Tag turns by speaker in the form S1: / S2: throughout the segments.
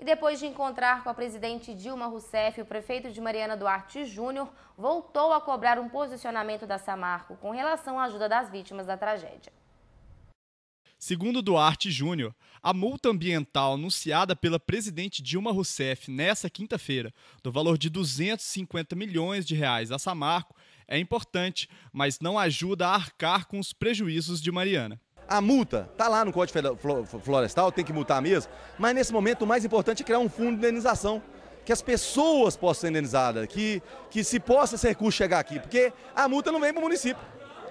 S1: E depois de encontrar com a presidente Dilma Rousseff, o prefeito de Mariana Duarte Júnior voltou a cobrar um posicionamento da Samarco com relação à ajuda das vítimas da tragédia. Segundo Duarte Júnior, a multa ambiental anunciada pela presidente Dilma Rousseff nesta quinta-feira, do valor de 250 milhões de reais à Samarco, é importante, mas não ajuda a arcar com os prejuízos de Mariana.
S2: A multa está lá no Código Florestal, tem que multar mesmo, mas nesse momento o mais importante é criar um fundo de indenização que as pessoas possam ser indenizadas, que, que se possa esse recurso chegar aqui, porque a multa não vem para o município,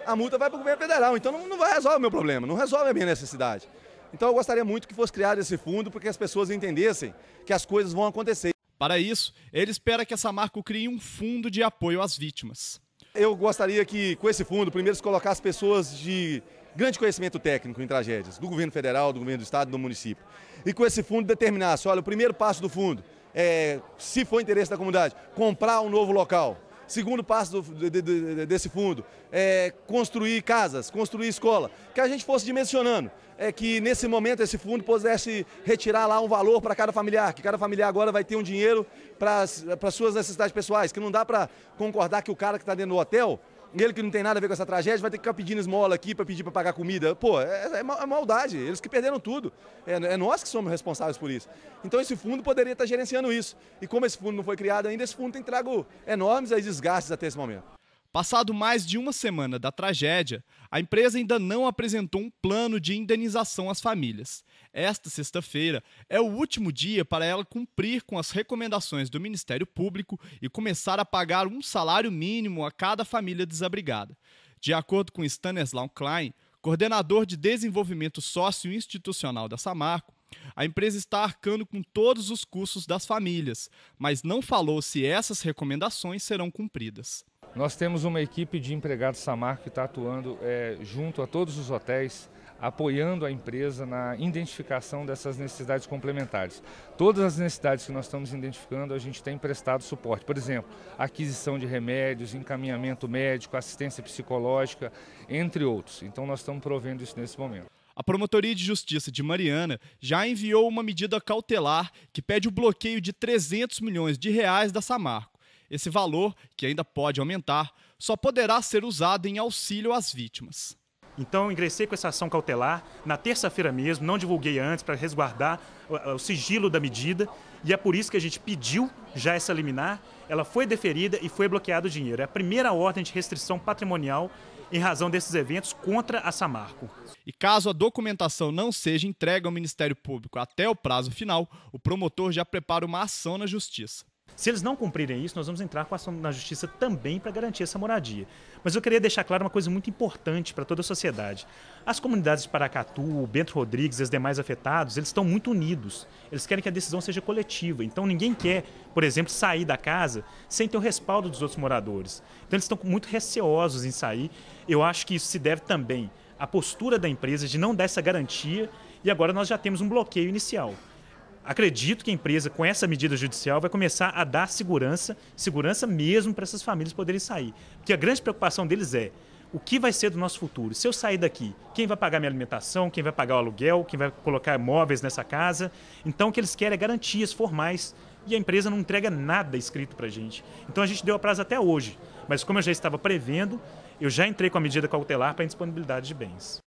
S2: a multa vai para o governo federal, então não, não vai resolver o meu problema, não resolve a minha necessidade. Então eu gostaria muito que fosse criado esse fundo para que as pessoas entendessem que as coisas vão acontecer. Para isso, ele espera que essa marca crie um fundo de apoio às vítimas. Eu gostaria que, com esse fundo, primeiro se colocasse pessoas de grande conhecimento técnico em tragédias, do governo federal, do governo do estado, do município. E com esse fundo determinasse, olha, o primeiro passo do fundo é, se for interesse da comunidade, comprar um novo local. Segundo passo do, de, de, desse fundo é construir casas, construir escola, que a gente fosse dimensionando é que nesse momento esse fundo pudesse retirar lá um valor para cada familiar, que cada familiar agora vai ter um dinheiro para as suas necessidades pessoais, que não dá para concordar que o cara que está dentro do hotel ele que não tem nada a ver com essa tragédia vai ter que ficar pedindo esmola aqui para pedir para pagar comida. Pô, é, é, é, maldade. Eles que perderam tudo. É, é, nós que somos responsáveis por isso. Então esse fundo poderia estar gerenciando isso. E como esse fundo não foi criado ainda, esse fundo tem trago enormes desgastes até esse momento. Passado mais de uma semana da tragédia, a empresa ainda não apresentou
S1: um plano de indenização às famílias. Esta sexta-feira é o último dia para ela cumprir com as recomendações do Ministério Público e começar a pagar um salário mínimo a cada família desabrigada. De acordo com Stanislau Klein, coordenador de desenvolvimento sócio-institucional da Samarco, a empresa está arcando com todos
S3: os custos das famílias, mas não falou se essas recomendações serão cumpridas. Nós temos uma equipe de empregados Samarco que está atuando é, junto a todos os hotéis, apoiando a empresa na identificação dessas necessidades complementares. Todas as necessidades que nós estamos identificando, a gente tem prestado suporte. Por exemplo, aquisição de remédios, encaminhamento médico, assistência psicológica, entre outros. Então, nós estamos provendo isso nesse momento. A Promotoria de Justiça de Mariana já enviou uma medida cautelar
S1: que pede o bloqueio de 300 milhões de reais da Samarco. Esse valor, que ainda pode
S4: aumentar, só poderá ser usado em auxílio às vítimas. Então, ingressei com essa ação cautelar na terça-feira mesmo, não divulguei antes para resguardar o, o sigilo da medida, e é por isso que a gente pediu já essa liminar. Ela foi deferida e foi bloqueado o dinheiro. É a primeira ordem de restrição patrimonial em razão desses eventos contra a Samarco. E caso a documentação não seja entregue ao Ministério Público até o prazo final, o promotor já prepara uma ação na Justiça. Se eles não cumprirem isso, nós vamos entrar com ação na justiça também para garantir essa moradia. Mas eu queria deixar claro uma coisa muito importante para toda a sociedade. As comunidades de Paracatu, Bento Rodrigues e os demais afetados, eles estão muito unidos. Eles querem que a decisão seja coletiva. Então ninguém quer, por exemplo, sair da casa sem ter o respaldo dos outros moradores. Então eles estão muito receosos em sair. Eu acho que isso se deve também à postura da empresa de não dar essa garantia e agora nós já temos um bloqueio inicial acredito que a empresa, com essa medida judicial, vai começar a dar segurança, segurança mesmo para essas famílias poderem sair. Porque a grande preocupação deles é o que vai ser do nosso futuro? Se eu sair daqui, quem vai pagar minha alimentação, quem vai pagar o aluguel, quem vai colocar móveis nessa casa? Então, o que eles querem é garantias formais e a empresa não entrega nada escrito para a gente. Então, a gente deu a prazo até hoje,
S3: mas como eu já estava prevendo, eu já entrei com a medida cautelar para indisponibilidade de bens.